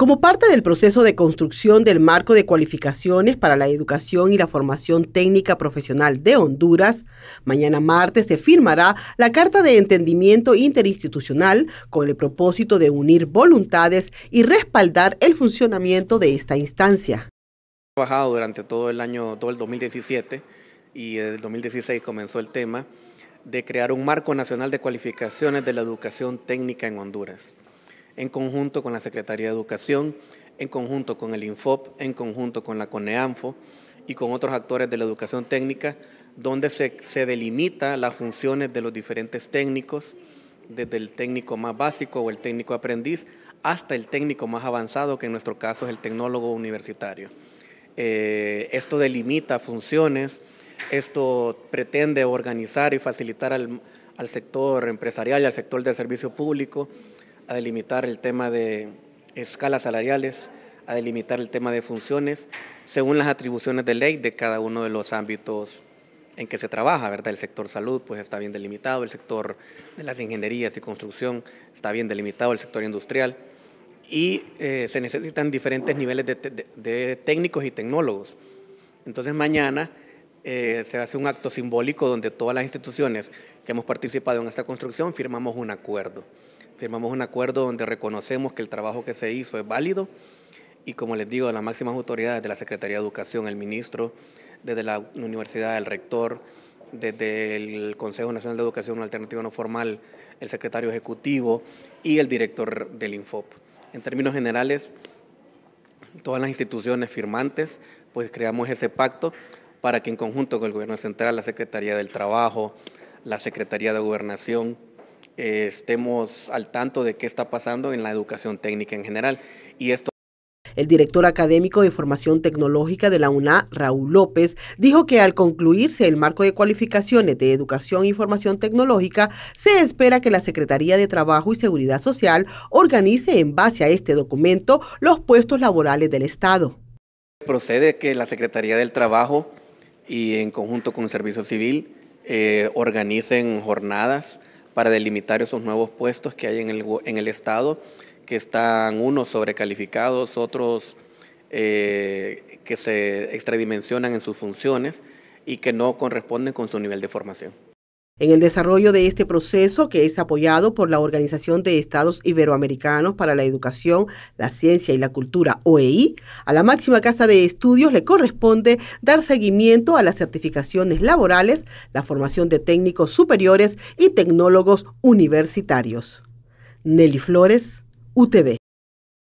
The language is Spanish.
Como parte del proceso de construcción del marco de cualificaciones para la educación y la formación técnica profesional de Honduras, mañana martes se firmará la Carta de Entendimiento Interinstitucional con el propósito de unir voluntades y respaldar el funcionamiento de esta instancia. He Trabajado durante todo el año, todo el 2017 y desde el 2016 comenzó el tema de crear un marco nacional de cualificaciones de la educación técnica en Honduras en conjunto con la Secretaría de Educación, en conjunto con el INFOP, en conjunto con la CONEANFO y con otros actores de la educación técnica, donde se, se delimita las funciones de los diferentes técnicos, desde el técnico más básico o el técnico aprendiz hasta el técnico más avanzado, que en nuestro caso es el tecnólogo universitario. Eh, esto delimita funciones, esto pretende organizar y facilitar al, al sector empresarial y al sector del servicio público a delimitar el tema de escalas salariales, a delimitar el tema de funciones, según las atribuciones de ley de cada uno de los ámbitos en que se trabaja, ¿verdad? El sector salud pues está bien delimitado, el sector de las ingenierías y construcción está bien delimitado, el sector industrial, y eh, se necesitan diferentes niveles de, técnicos y tecnólogos. Entonces mañana eh, se hace un acto simbólico donde todas las instituciones que hemos participado en esta construcción firmamos un acuerdo firmamos un acuerdo donde reconocemos que el trabajo que se hizo es válido y como les digo, las máximas autoridades de la Secretaría de Educación, el ministro, desde la universidad, el rector, desde el Consejo Nacional de Educación Alternativa No Formal, el secretario ejecutivo y el director del INFOP. En términos generales, todas las instituciones firmantes, pues creamos ese pacto para que en conjunto con el Gobierno Central, la Secretaría del Trabajo, la Secretaría de Gobernación, eh, estemos al tanto de qué está pasando en la educación técnica en general. Y esto el director académico de formación tecnológica de la UNA, Raúl López, dijo que al concluirse el marco de cualificaciones de educación y formación tecnológica, se espera que la Secretaría de Trabajo y Seguridad Social organice en base a este documento los puestos laborales del Estado. Procede que la Secretaría del Trabajo y en conjunto con el Servicio Civil eh, organicen jornadas para delimitar esos nuevos puestos que hay en el, en el Estado, que están unos sobrecalificados, otros eh, que se extradimensionan en sus funciones y que no corresponden con su nivel de formación. En el desarrollo de este proceso, que es apoyado por la Organización de Estados Iberoamericanos para la Educación, la Ciencia y la Cultura, OEI, a la máxima casa de estudios le corresponde dar seguimiento a las certificaciones laborales, la formación de técnicos superiores y tecnólogos universitarios. Nelly Flores, UTV.